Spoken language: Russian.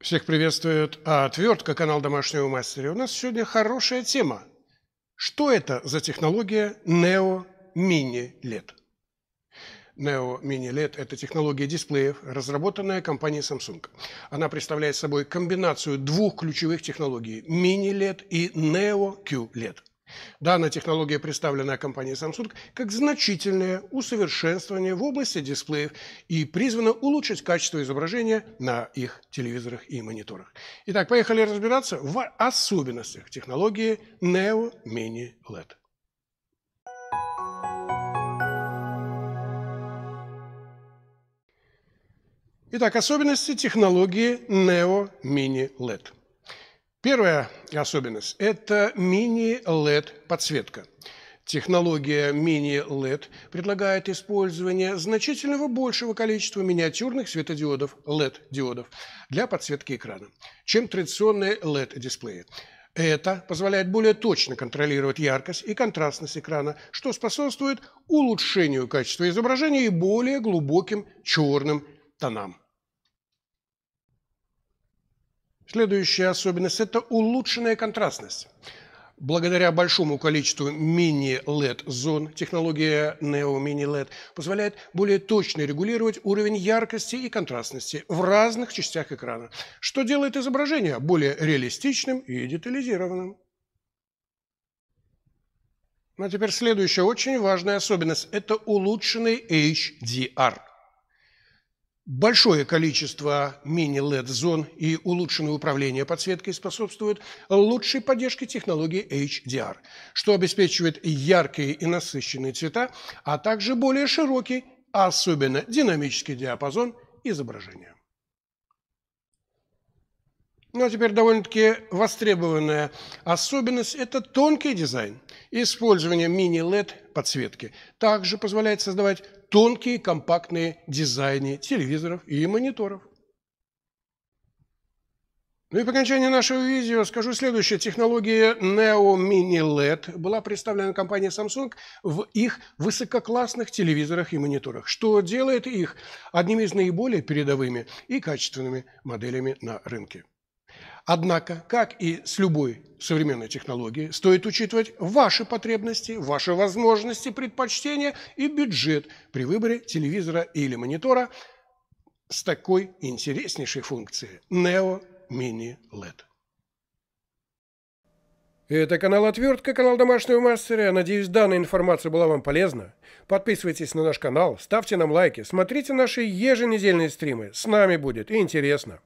Всех приветствует а, Отвертка, канал Домашнего Мастера. у нас сегодня хорошая тема. Что это за технология Neo Mini LED? Neo Mini LED – это технология дисплеев, разработанная компанией Samsung. Она представляет собой комбинацию двух ключевых технологий – Mini LED и Neo Q LED – Данная технология представлена компанией Samsung как значительное усовершенствование в области дисплеев и призвана улучшить качество изображения на их телевизорах и мониторах. Итак, поехали разбираться в особенностях технологии Neo Mini LED. Итак, особенности технологии Neo Mini LED – Первая особенность – это мини-LED подсветка. Технология мини-LED предлагает использование значительного большего количества миниатюрных светодиодов, LED-диодов, для подсветки экрана, чем традиционные LED-дисплеи. Это позволяет более точно контролировать яркость и контрастность экрана, что способствует улучшению качества изображения и более глубоким черным тонам. Следующая особенность – это улучшенная контрастность. Благодаря большому количеству мини-LED зон, технология Neo Mini LED позволяет более точно регулировать уровень яркости и контрастности в разных частях экрана, что делает изображение более реалистичным и детализированным. Ну А теперь следующая очень важная особенность – это улучшенный HDR – большое количество мини-LED-зон и улучшенное управление подсветкой способствует лучшей поддержке технологии HDR, что обеспечивает яркие и насыщенные цвета, а также более широкий, особенно динамический диапазон изображения. Ну а теперь довольно-таки востребованная особенность – это тонкий дизайн. Использование мини-LED подсветки также позволяет создавать тонкие компактные дизайны телевизоров и мониторов. Ну и по окончании нашего видео скажу следующее. Технология Neo Mini LED была представлена компанией Samsung в их высококлассных телевизорах и мониторах, что делает их одними из наиболее передовыми и качественными моделями на рынке. Однако, как и с любой современной технологией, стоит учитывать ваши потребности, ваши возможности, предпочтения и бюджет при выборе телевизора или монитора с такой интереснейшей функцией Neo Mini LED. Это канал Отвертка, канал Домашнего Мастера. Надеюсь, данная информация была вам полезна. Подписывайтесь на наш канал, ставьте нам лайки, смотрите наши еженедельные стримы. С нами будет интересно.